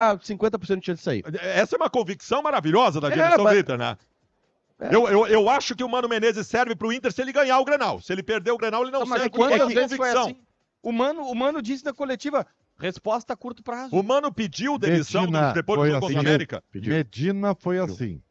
50% de chance de sair. É, essa é uma convicção maravilhosa da direção é, Inter, né? É. Eu, eu, eu acho que o Mano Menezes serve pro Inter se ele ganhar o Grenal. Se ele perder o Grenal, ele não, não serve. Mas é que é convicção. Assim? O, Mano, o Mano disse na coletiva, resposta a curto prazo. O Mano pediu demissão Medina, depois do jogo assim, América. Medina foi assim.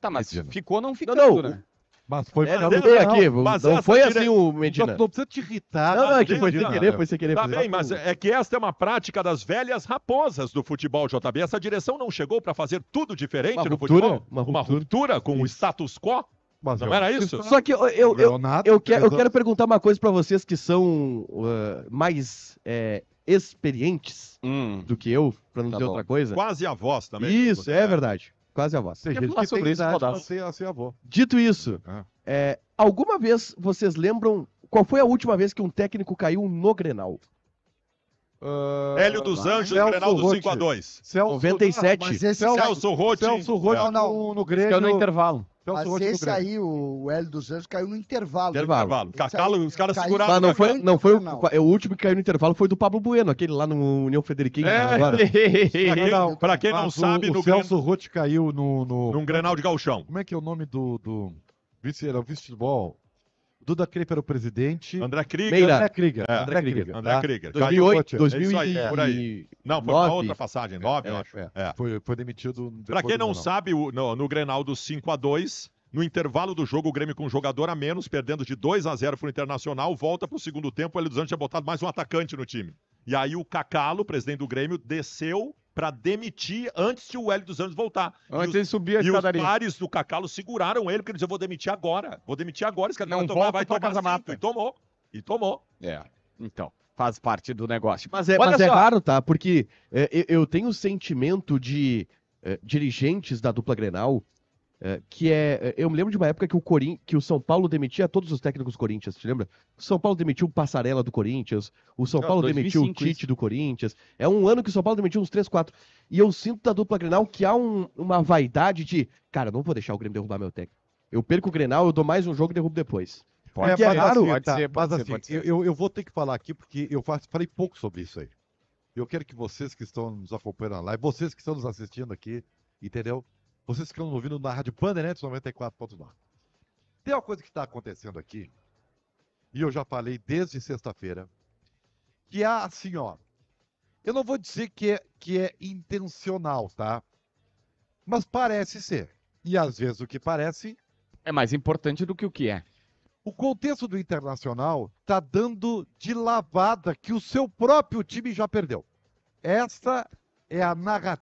Tá, mas Medina. ficou não ficando, não, não. né? Mas foi é, não, foi aqui, mas não foi assim o Medina. Não, não precisa te irritar. Não, não, é que foi sem querer, foi sem querer. Tá bem, mas é que esta é uma prática das velhas raposas do futebol, JB. Essa direção não chegou para fazer tudo diferente uma no ruptura, futebol? Uma ruptura, uma ruptura com o status quo? Mas não eu, era isso? Só que eu, eu, eu, eu, quero, eu quero perguntar uma coisa para vocês que são uh, mais é, experientes hum. do que eu, para não tá dizer bom. outra coisa. Quase a voz também. Isso, é, é verdade. Quase avó. Tem é gente que sobre tem ser, a avó. Dito isso, ah. é, alguma vez vocês lembram qual foi a última vez que um técnico caiu no Grenal? Uh, Hélio dos Anjos, Celso Grenal do 5x2. Celso... 97. Ah, Celso, Celso Rotti. Celso Rotti é. no, no Grêmio. Caiu no intervalo. Mas esse Grêmio. aí, o l dos Anjos, caiu no intervalo. Intervalo. intervalo. Cacalo, os caras seguraram. Mas não foi, não foi o, o, último que caiu no intervalo foi do Pablo Bueno, aquele lá no União Federiquinho. É. Né, agora. pra, pra quem não sabe, o, o Celso Rotti caiu no, no... Num Grenal de Galchão. Como é que é o nome do... do... Vice, era o vice-futebol Duda Crepe era o presidente. André Krieger. Meira. André Krieger. É. André Krieger. André tá? Krieger. 2008, é, é por aí. Não, foi uma outra passagem, 9, é, eu é, acho. É. é. Foi, foi demitido. Para quem não, não sabe, no, no Grenal do 5x2, no intervalo do jogo, o Grêmio com um jogador a menos, perdendo de 2 a 0 para o Internacional, volta para o segundo tempo. O Hélio dos tinha botado mais um atacante no time. E aí o Cacalo, presidente do Grêmio, desceu para demitir antes de o Hélio dos Anjos voltar. Antes ele subir a escadaria. E os pares do Cacalo seguraram ele, porque ele disse, eu vou demitir agora. Vou demitir agora, esse cara não vai tomar, vai tomar Mata. E tomou, e tomou. É, então, faz parte do negócio. Mas é, mas é raro, tá? Porque é, eu tenho o sentimento de é, dirigentes da dupla Grenal eh, que é. Eh, eu me lembro de uma época que o, Corin... que o São Paulo demitia todos os técnicos Corinthians, te lembra? O São Paulo demitiu o Passarela do Corinthians, o São Paulo 2005, demitiu o Tite isso. do Corinthians. É um ano que o São Paulo demitiu uns 3, 4. E eu sinto da dupla Grenal que há um, uma vaidade de, cara, não vou deixar o Grêmio derrubar meu técnico. Eu perco o Grenal, eu dou mais um jogo e derrubo depois. Pode, é, é claro, assim, pode tá, ser, assim, pode mas ser, pode assim, ser. Eu, eu vou ter que falar aqui porque eu falei pouco sobre isso aí. Eu quero que vocês que estão nos acompanhando lá, e vocês que estão nos assistindo aqui, entendeu? Vocês estão ouvindo na Rádio Bandeirantes né, 94.9. Tem uma coisa que está acontecendo aqui, e eu já falei desde sexta-feira, que é assim, ó. Eu não vou dizer que é, que é intencional, tá? Mas parece ser. E às vezes o que parece. É mais importante do que o que é. O contexto do internacional tá dando de lavada que o seu próprio time já perdeu. Esta é a narrativa